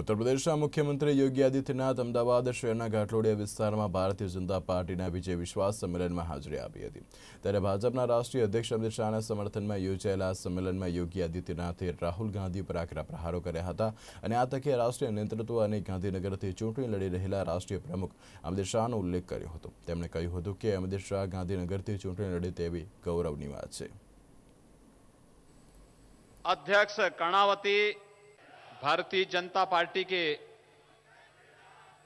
ઉત્તર પ્રદેશના મુખ્યમંત્રી યોગી આદિત્યનાથ અમદાવાદ શહેરના ઘાટલોડિયા વિસ્તારમાં ભારતીય જનતા પાર્ટીના વિજય વિશ્વાસ સંમેલનમાં હાજરી આપી હતી ત્યારે ભાજપના રાષ્ટ્રીય અધ્યક્ષ અમિત શાહના સમર્થનમાં યોજાયેલા સંમેલનમાં યોગી આદિત્યનાથે રાહુલ ગાંધી પર આકરા પ્રહારો કર્યા હતા અને આ તકે રાષ્ટ્રીય નેતૃત્વ અને ગાંધીનગરથી ચૂંટણી લડી રહેલા રાષ્ટ્રીય પ્રમુખ અમિત શાહનો ઉલ્લેખ કર્યો હતો તેમણે કહ્યું હતું કે અમિત શાહ ગાંધીનગરથી ચૂંટણી લડે તેવી ગૌરવની વાત છે અધ્યક્ષ કર્ણાવતી भारतीय जनता पार्टी के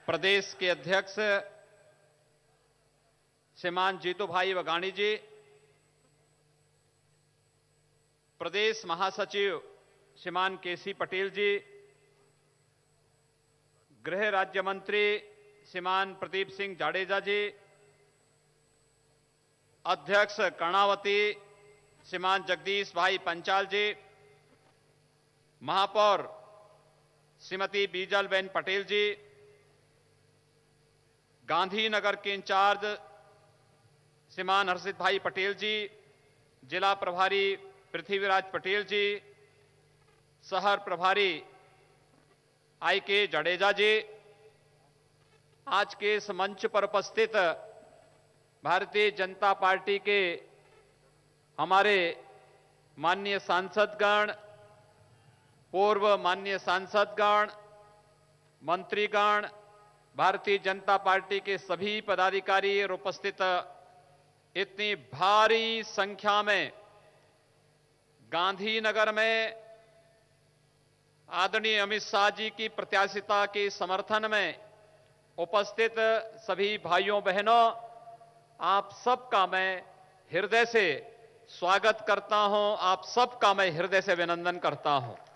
प्रदेश के अध्यक्ष श्रीमान जीतू भाई वगाणी जी प्रदेश महासचिव श्रीमान केसी पटेल जी गृह राज्य मंत्री श्रीमान प्रदीप सिंह जाडेजा जी अध्यक्ष कर्णावती श्रीमान जगदीश भाई पंचाल जी महापौर श्रीमती बीजलबेन पटेल जी गांधीनगर के इंचार्ज श्रीमान हर्षित भाई पटेल जी जिला प्रभारी पृथ्वीराज पटेल जी शहर प्रभारी आई के जडेजा जी आज के इस मंच पर उपस्थित भारतीय जनता पार्टी के हमारे माननीय सांसदगण पूर्व मान्य सांसदगण मंत्रीगण भारतीय जनता पार्टी के सभी पदाधिकारी और उपस्थित इतनी भारी संख्या में गांधीनगर में आदरणीय अमित शाह जी की प्रत्याशिता के समर्थन में उपस्थित सभी भाइयों बहनों आप सबका मैं हृदय से स्वागत करता हूं आप सबका मैं हृदय से अभिनंदन करता हूं